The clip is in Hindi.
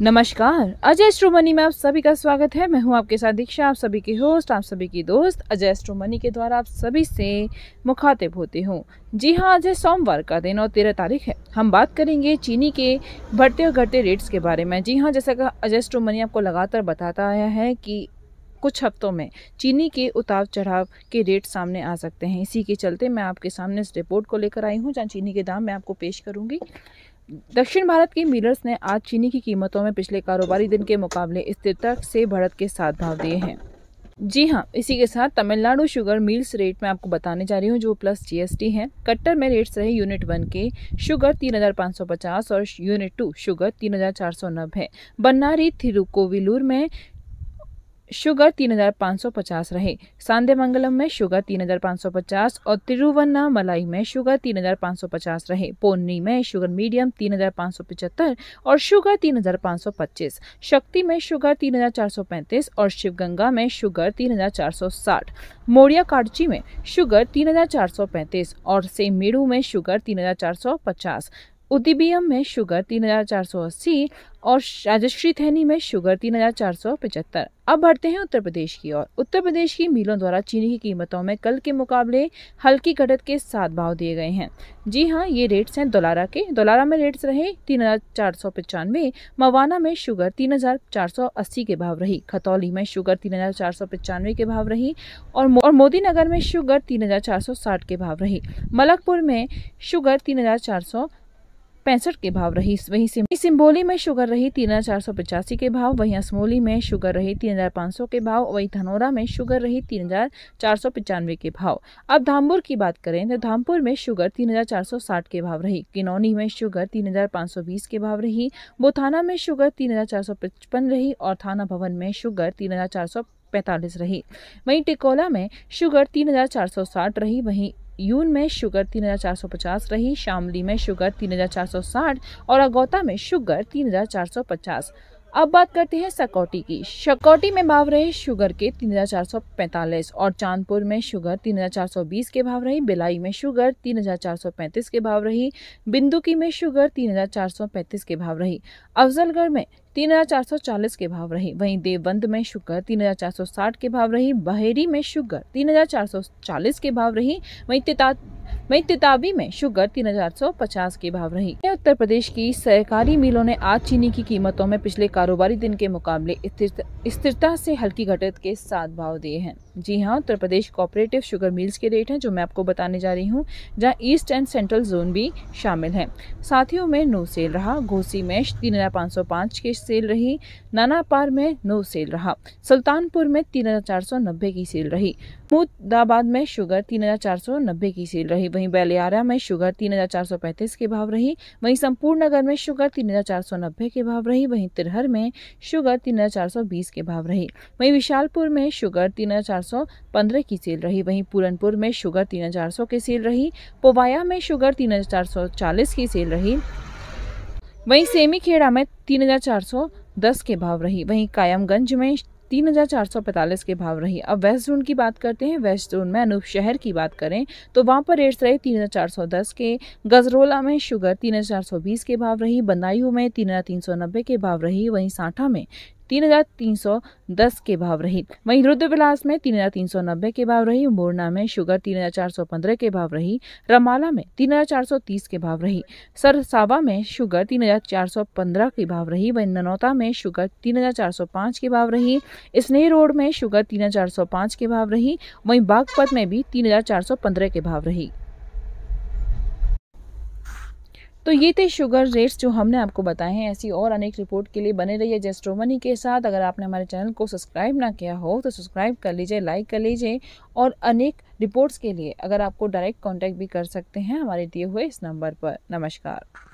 नमस्कार अजय एस्ट्रोमनी में आप सभी का स्वागत है मैं हूं आपके साथ दीक्षा आप सभी की होस्ट आप सभी की दोस्त अजय एस्ट्रोमनी के द्वारा आप सभी से मुखातिब होती हूं जी हां आज है सोमवार का दिन और तेरह तारीख है हम बात करेंगे चीनी के बढ़ते और घटते रेट्स के बारे में जी हां जैसा कि अजय एस्ट्रोमनी आपको लगातार बताता आया है कि कुछ हफ्तों में चीनी के उतार चढ़ाव के रेट सामने आ सकते हैं इसी के चलते मैं आपके सामने इस रिपोर्ट को लेकर आई हूँ जहाँ चीनी के दाम मैं आपको पेश करूँगी दक्षिण भारत के मिलर्स ने आज चीनी की कीमतों में पिछले कारोबारी दिन के मुकाबले स्थिरता से बढ़त के साथ भाव दिए हैं जी हाँ इसी के साथ तमिलनाडु शुगर मिल्स रेट में आपको बताने जा रही हूँ जो प्लस जीएसटी है कट्टर में रेट्स रहे यूनिट वन के शुगर 3550 और यूनिट टू शुगर 3490 है बन्नारी थिरुकोविलूर में शुगर 3550 रहे सांदे मंगलम में शुगर 3550 और तिरुवन्ना मलाई में शुगर 3550 रहे पोन्नी में शुगर मीडियम 3575 और शुगर 3525 शक्ति में शुगर 3435 और शिवगंगा में शुगर 3460 मोरिया काटची में शुगर 3435 और सेमेड़ू में शुगर 3450 उदिबियम में शुगर 3480 और राजश्री थैनी में शुगर 3475। अब बढ़ते हैं उत्तर प्रदेश की ओर उत्तर प्रदेश की मिलों द्वारा चीनी की कीमतों में कल के मुकाबले हल्की घटत के साथ भाव दिए गए हैं जी हाँ ये रेट्स हैं दोलारा के दोलारा में रेट्स रहे तीन हजार चार सौ पचानवे मवाना में शुगर तीन हजार चार सौ अस्सी के भाव रही खतौली में शुगर तीन हजार चार सौ पचानवे के भाव रही और मो, और मोदी नगर में शुगर तीन हजार चार सौ साठ के भाव रही मलकपुर में शुगर तीन हजार चार सौ पैंसठ के भाव रही वही सिम्बोली में शुगर रही तीन हजार चार सौ पचासी के भाव वही असमोली में शुगर रही तीन हजार सौ के भाव वही धनौरा में शुगर रही तीन हजार चार सौ के भाव अब धामपुर की बात करें तो धामपुर में शुगर तीन हजार चार सौ साठ के भाव रही किनौनी में शुगर तीन हजार पाँच सौ बीस के भाव रही बोथाना में शुगर तीन हजार चार सौ पचपन रही और थाना भवन में शुगर तीन हजार चार सौ रही वहीं टिकोला में शुगर तीन हजार चार सौ साठ रही वहीं यून में शुगर 3450 रही शामली में शुगर 3460 और अगौता में शुगर 3450 अब बात करते हैं सकौटी की सकौटी में भाव रहे शुगर के तीन हजार चार सौ पैंतालीस और चांदपुर में शुगर तीन हजार चार सौ बीस के भाव रही बिलाई में शुगर तीन हजार चार सौ पैंतीस के भाव रही बिंदुकी में शुगर तीन हजार चार सौ पैंतीस के भाव रही अफजलगढ़ में तीन हजार चार सौ चालीस के भाव रही वहीं देवबंद में शुगर तीन हजार चार सौ साठ के भाव रही बहेरी में शुगर तीन हजार चार सौ चालीस के भाव रही वहीं वही तेतावी में शुगर तीन हजार सौ पचास के भाव रही उत्तर प्रदेश की सहकारी मिलों ने आज चीनी की कीमतों में पिछले कारोबारी दिन के मुकाबले स्थिरता से हल्की घटत के साथ भाव दिए हैं जी हाँ Uttar Pradesh cooperative sugar mills के रेट हैं जो मैं आपको बताने जा रही हूँ जहाँ ईस्ट एंड सेंट्रल जोन भी शामिल है साथियों में नो सेल रहा घोसी में तीन हजार पाँच सौ पाँच की सेल रही नानापार में नो सेल रहा सुल्तानपुर में तीन हजार चार सौ नब्बे की सेल रही मुदाबाद में शुगर तीन हजार चार सौ नब्बे की सेल रही वहीं बैलियारा में शुगर तीन हजार चार सौ पैंतीस के भाव रही वहीं संपूर्ण नगर में शुगर तीन हजार चार सौ नब्बे के भाव रही वहीं तिरहर में शुगर तीन हजार चार सौ बीस के भाव रही वहीं विशालपुर में शुगर तीन हजार चार सौ पंद्रह की सेल रही वहीं पूरनपुर में शुगर तीन हजार सौ की सेल रही पोवाया में शुगर तीन हजार चार सौ चालीस की सेल रही वहीं सेमीखेड़ा में तीन हजार चार सौ दस के भाव रही वहीं कायमगंज में तीन हजार चार सौ पैंतालीस के भाव रही अब वेस्ट जोन की बात करते हैं वेस्ट जोन में अनूप शहर की बात करें तो वहाँ पर रेट्स रहे तीन हजार चार सौ दस के गजरोला में शुगर तीन हजार चार सौ बीस के भाव रही बंदायू में तीन हजार तीन सौ नब्बे के भाव रही वहीं साठा में 3,310 के भाव रही वहीं रुद्रविलास में 3,390 के भाव रही मोरना में शुगर 3,415 के भाव रही रमाला में 3,430 के भाव रही सरसावा में शुगर 3,415 के भाव रही वहीं ननौता में शुगर 3,405 के भाव रही स्नेह रोड में शुगर 3,405 के भाव रही वहीं बागपत में भी 3,415 के भाव रही तो ये थे शुगर रेट्स जो हमने आपको बताए हैं ऐसी और अनेक रिपोर्ट के लिए बने रहिए जेस्ट्रोमनी के साथ अगर आपने हमारे चैनल को सब्सक्राइब ना किया हो तो सब्सक्राइब कर लीजिए लाइक कर लीजिए और अनेक रिपोर्ट्स के लिए अगर आपको डायरेक्ट कॉन्टैक्ट भी कर सकते हैं हमारे दिए हुए इस नंबर पर नमस्कार